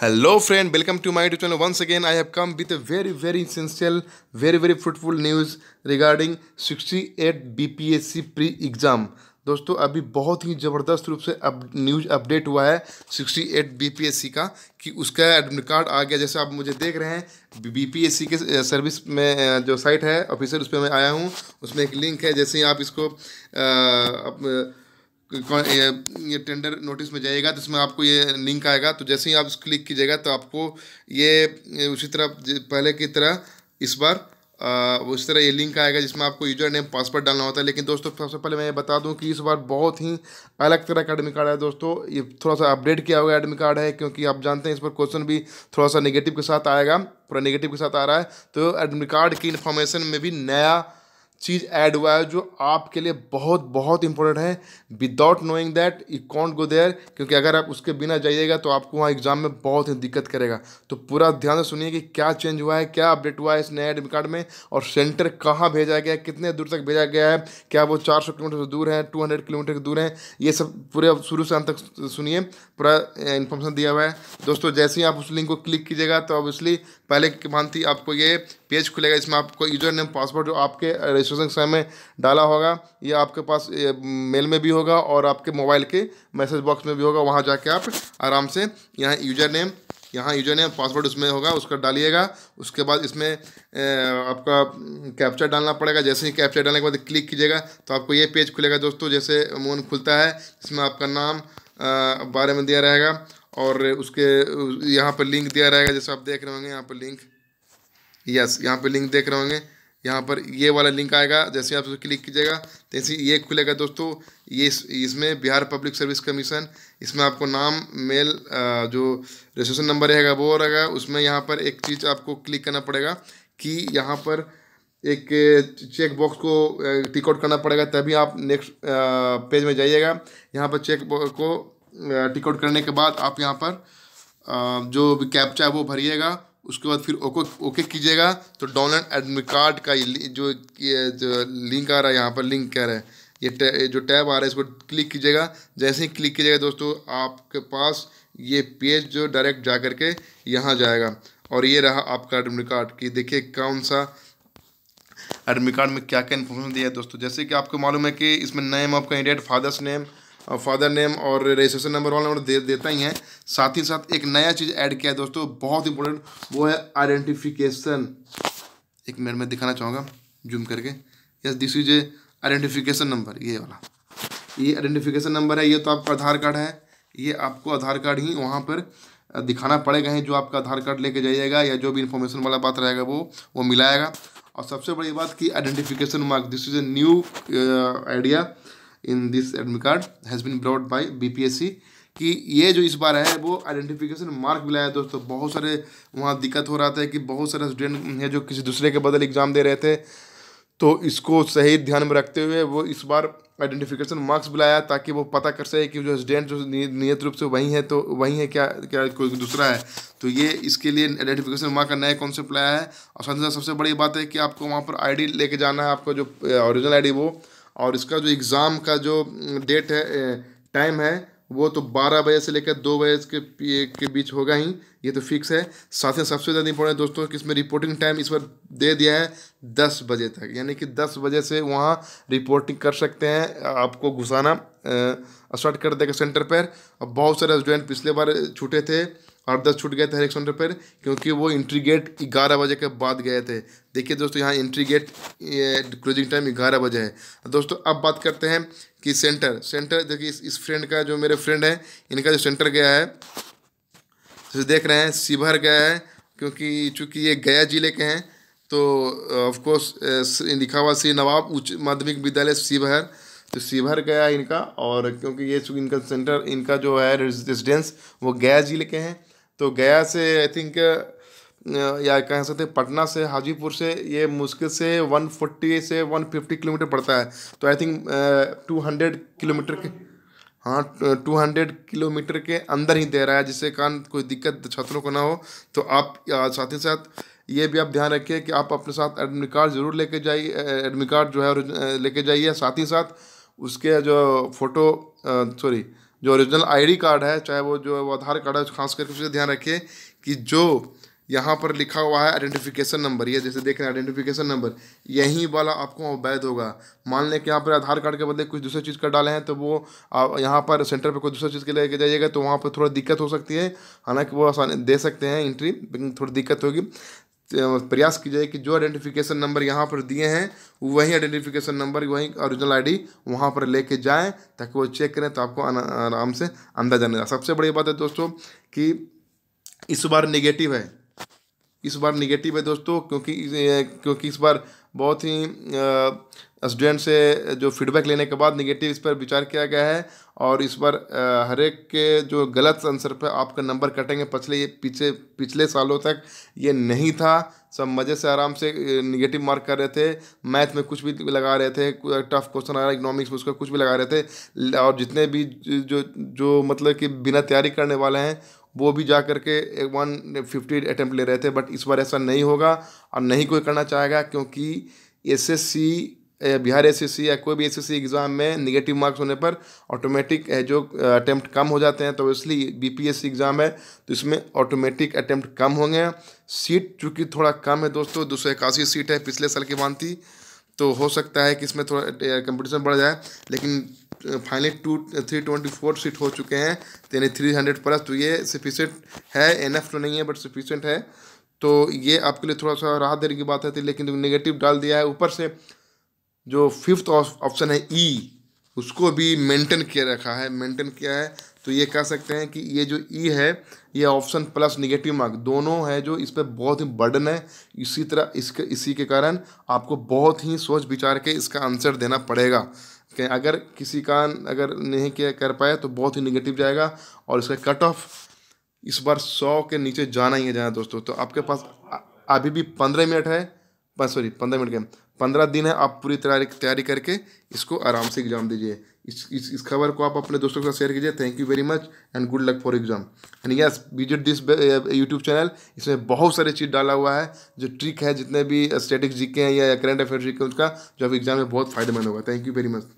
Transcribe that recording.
hello friend welcome to my YouTube channel once again I have come with a very very essential very very fruitful news regarding 68 eighth B P S C pre exam दोस्तों अभी बहुत ही ज़बरदस्त रूप से अब news update हुआ है 68 eighth B P S C का कि उसका एडमिट कार्ड आ गया जैसे आप मुझे देख रहे हैं बी पी एस सी के सर्विस में जो साइट है ऑफिसर उस पर मैं आया हूँ उसमें एक लिंक है जैसे आप इसको आ, आप, ये ये टेंडर नोटिस में जाइएगा तो इसमें आपको ये लिंक आएगा तो जैसे ही आप इस क्लिक कीजिएगा तो आपको ये उसी तरह पहले की तरह इस बार आ, उस तरह ये लिंक आएगा जिसमें आपको यूजर नेम पासवर्ड डालना होता है लेकिन दोस्तों सबसे पहले मैं ये बता दूं कि इस बार बहुत ही अलग तरह का एडमिट कार्ड है दोस्तों ये थोड़ा सा अपडेट किया हुआ एडमिट कार्ड है क्योंकि आप जानते हैं इस पर क्वेश्चन भी थोड़ा सा नेगेटिव के साथ आएगा पूरा नेगेटिव के साथ आ रहा है तो एडमिट कार्ड की इन्फॉर्मेशन में भी नया चीज़ ऐड हुआ है जो आपके लिए बहुत बहुत इंपॉर्टेंट है without knowing that you can't go there क्योंकि अगर आप उसके बिना जाइएगा तो आपको वहाँ एग्जाम में बहुत ही दिक्कत करेगा तो पूरा ध्यान से सुनिए कि क्या चेंज हुआ है क्या अपडेट हुआ है इस नए एडमिट कार्ड में और सेंटर कहाँ भेजा गया है कितने दूर तक भेजा गया है क्या वो चार सौ किलोमीटर से दूर है टू हंड्रेड किलोमीटर से दूर है ये सब पूरे शुरू से अंत तक सुनिए पूरा इन्फॉर्मेशन दिया हुआ है दोस्तों जैसे ही आप उस लिंक को क्लिक कीजिएगा तो ऑब्वियसली पहले की थी आपको ये पेज खुलेगा इसमें आपको यूजर नेम पासवर्ड जो आपके रजिस्ट्रेशन समय में डाला होगा ये आपके पास मेल में भी होगा और आपके मोबाइल के मैसेज बॉक्स में भी होगा वहाँ जाके आप आराम से यहाँ यूजर नेम यहाँ यूजर नेम पासवर्ड उसमें होगा उसका डालिएगा उसके बाद इसमें आपका कैप्चर डालना पड़ेगा जैसे ही कैप्चर डालने के बाद क्लिक कीजिएगा तो आपको ये पेज खुलेगा दोस्तों जैसे मोन खुलता है इसमें आपका नाम बारे में दिया रहेगा और उसके यहाँ पर लिंक दिया रहेगा जैसे आप देख रहे होंगे यहाँ पर लिंक यस यहाँ पर लिंक देख रहे होंगे यहाँ पर ये वाला लिंक आएगा जैसे आप उसे क्लिक कीजिएगा तैसे तो ये खुलेगा दोस्तों ये इस, इसमें बिहार पब्लिक सर्विस कमीशन इसमें आपको नाम मेल जो रजिस्ट्रेशन नंबर रहेगा वो रहेगा उसमें यहाँ पर एक चीज़ आपको क्लिक करना पड़ेगा कि यहाँ पर एक चेक बॉक्स को टिकआउट करना पड़ेगा तभी आप नेक्स्ट पेज में जाइएगा यहाँ पर चेक को टिकआउट करने के बाद आप यहाँ पर जो कैप्चा है वो भरिएगा उसके बाद फिर ओके ओके कीजिएगा तो डाउनलोड एडमिट कार्ड का जो, जो लिंक आ रहा है यहाँ पर लिंक कह रहे हैं ये टै, जो टैब आ रहा है इसको क्लिक कीजिएगा जैसे ही क्लिक कीजिएगा दोस्तों आपके पास ये पेज जो डायरेक्ट जा कर के यहाँ जाएगा और ये रहा आपका एडमिट कार्ड कि देखिए कौन सा एडमिट कार्ड में क्या क्या इन्फॉर्मेशन दिया है दोस्तों जैसे कि आपको मालूम है कि इसमें नेम आपका candidate father's name father name और रजिस्ट्रेशन नंबर वाला नंबर दे देता ही है साथ ही साथ एक नया चीज़ ऐड किया है दोस्तों बहुत इंपॉर्टेंट वो है आइडेंटिफिकेशन एक मिनट में दिखाना चाहूँगा जूम करके yes this is a identification number ये वाला ये आइडेंटिफिकेशन नंबर है ये तो आपका आधार कार्ड है ये आपको आधार कार्ड ही वहाँ पर दिखाना पड़ेगा ही जो आपका आधार कार्ड लेके जाइएगा या जो भी इन्फॉर्मेशन वाला बात रहेगा वो वो मिलाएगा और सबसे बड़ी बात कि identification mark this is a new idea in this admit card has been brought S C कि ये जो इस बार है वो आइडेंटिफिकेशन मार्क भी लाया दोस्तों बहुत सारे वहाँ दिक्कत हो रहा था कि बहुत सारे स्टूडेंट हैं जो किसी दूसरे के बदल एग्ज़ाम दे रहे थे तो इसको सही ध्यान में रखते हुए वो इस बार आइडेंटिफिकेशन मार्क्स बुलाया ताकि वो पता कर सके कि जो स्टूडेंट जो नियत रूप से वहीं है तो वहीं है क्या क्या कोई दूसरा है तो ये इसके लिए आइडेंटिफिकेशन मार्क का नया कॉन्सेप्ट लाया है और साथ ही साथ सबसे बड़ी बात है कि आपको वहाँ पर आईडी लेके जाना है आपका जो ओरिजिनल आईडी वो और इसका जो एग्ज़ाम का जो डेट है टाइम है वो तो बारह बजे से लेकर दो बजे के के बीच होगा ही ये तो फिक्स है साथ ही सबसे ज़्यादा इंपॉर्टेंट दोस्तों कि इसमें रिपोर्टिंग टाइम इस बार दे दिया है दस बजे तक यानी कि दस बजे से वहाँ रिपोर्टिंग कर सकते हैं आपको घुसाना स्टार्ट कर देगा सेंटर पर और बहुत सारे स्टूडेंट पिछले बार छूटे थे और दस छूट गए थे हर एक सेंटर पर क्योंकि वो इंट्री गेट ग्यारह बजे के बाद गए थे देखिए दोस्तों यहाँ इंट्री गेट क्लोजिंग टाइम ग्यारह बजे है तो दोस्तों अब बात करते हैं कि सेंटर सेंटर देखिए इस, इस फ्रेंड का जो मेरे फ्रेंड है इनका जो सेंटर गया है तो देख रहे हैं शिवहर गया है क्योंकि चूँकि ये गया जिले के हैं तो ऑफकोर्स लिखा हुआ श्री नवाब उच्च माध्यमिक विद्यालय शिवहर तो शिवहर गया है इनका और क्योंकि ये इनका सेंटर इनका जो है रेजिडेंस वो गया जिले के हैं तो गया से आई थिंक या कह सकते हैं पटना से हाजीपुर से ये मुश्किल से 140 से 150 किलोमीटर पड़ता है तो आई थिंक 200 किलोमीटर के हाँ 200 किलोमीटर के अंदर ही दे रहा है जिससे कारण कोई दिक्कत छात्रों को ना हो तो आप साथ ही साथ ये भी आप ध्यान रखिए कि आप अपने साथ एडमिट कार्ड ज़रूर लेके जाइए एडमिट कार्ड जो है लेके जाइए साथ ही साथ उसके जो फ़ोटो सॉरी जो ओरिजिनल आईडी कार्ड है चाहे वो जो वो आधार कार्ड है खास करके उसका ध्यान रखिए कि जो यहाँ पर लिखा हुआ है आइडेंटिफिकेशन नंबर ये जैसे देख रहे हैं आइडेंटिफिकेशन नंबर यही वाला आपको अवैध होगा मान लें कि यहाँ पर आधार कार्ड के बदले कुछ दूसरे चीज़ का डाले हैं तो वो यहाँ पर सेंटर पर कोई दूसरा चीज़ के लेके जाइएगा तो वहाँ पर थोड़ा दिक्कत हो सकती है हालांकि वो आसानी दे सकते हैं एंट्री लेकिन थोड़ी दिक्कत होगी प्रयास की जाए कि जो आइडेंटिफिकेशन नंबर यहाँ पर दिए हैं वही आइडेंटिफिकेशन नंबर वही ओरिजिनल आईडी वहाँ पर लेके जाएं ताकि वो चेक करें तो आपको आराम से अंदाजा नहीं सबसे बड़ी बात है दोस्तों कि इस बार निगेटिव है इस बार निगेटिव है दोस्तों क्योंकि क्योंकि इस बार बहुत ही स्टूडेंट से जो फीडबैक लेने के बाद निगेटिव इस पर विचार किया गया है और इस पर हर एक के जो गलत आंसर पर आपका नंबर कटेंगे पिछले ये पीछे पिछले सालों तक ये नहीं था सब मज़े से आराम से निगेटिव मार्क कर रहे थे मैथ में कुछ भी लगा रहे थे टफ क्वेश्चन आ रहा है इकोनॉमिक्स में उसका कुछ भी लगा रहे थे और जितने भी जो जो मतलब कि बिना तैयारी करने वाले हैं वो भी जा करके एक वन फिफ्टी अटैम्प्ट ले रहे थे बट इस बार ऐसा नहीं होगा और नहीं कोई करना चाहेगा क्योंकि S S C Bihar S या कोई भी एस एग्ज़ाम में निगेटिव मार्क्स होने पर ऑटोमेटिक जो अटैम्प्ट कम हो जाते हैं तो इसलिए बीपीएससी एग्ज़ाम है तो इसमें ऑटोमेटिक अटैम्प्ट कम होंगे सीट चूँकि थोड़ा कम है दोस्तों दो सीट है पिछले साल की मानती तो हो सकता है कि इसमें थोड़ा कंपटीशन बढ़ जाए लेकिन finally two three twenty four seat हो चुके हैं तो यानी थ्री हंड्रेड प्लस तो ये सफिशेंट है एनएफ तो नहीं है बट सफिशेंट है तो ये आपके लिए थोड़ा सा राहत देने की बात है लेकिन नेगेटिव डाल दिया है ऊपर से जो फिफ्थ ऑप्शन है ई e, उसको भी मेंटेन किया रखा है मेंटेन किया है तो ये कह सकते हैं कि ये जो ई e है ये ऑप्शन प्लस निगेटिव मार्क दोनों है जो इस पर बहुत ही बर्डन है इसी तरह इसके इसी के कारण आपको बहुत ही सोच विचार के इसका आंसर देना पड़ेगा कि अगर किसी का अगर नहीं किया कर पाए तो बहुत ही निगेटिव जाएगा और इसका कट ऑफ इस बार सौ के नीचे जाना ही है जाना दोस्तों तो आपके पास अभी भी पंद्रह मिनट है सॉरी पंद्रह मिनट के पंद्रह दिन है आप पूरी तैयारी तैयारी करके इसको आराम से एग्जाम दीजिए इस इस इस खबर को आप अपने दोस्तों के साथ शेयर कीजिए thank you very much and good luck for exam and yes visit this YouTube channel इसमें बहुत सारे चीज़ डाला हुआ है जो ट्रिक है जितने भी स्टेटिक uh, जीके हैं या करंट अफेयर जीके उनका जो आप एग्जाम में बहुत फायदेमंद होगा थैंक यू वेरी मच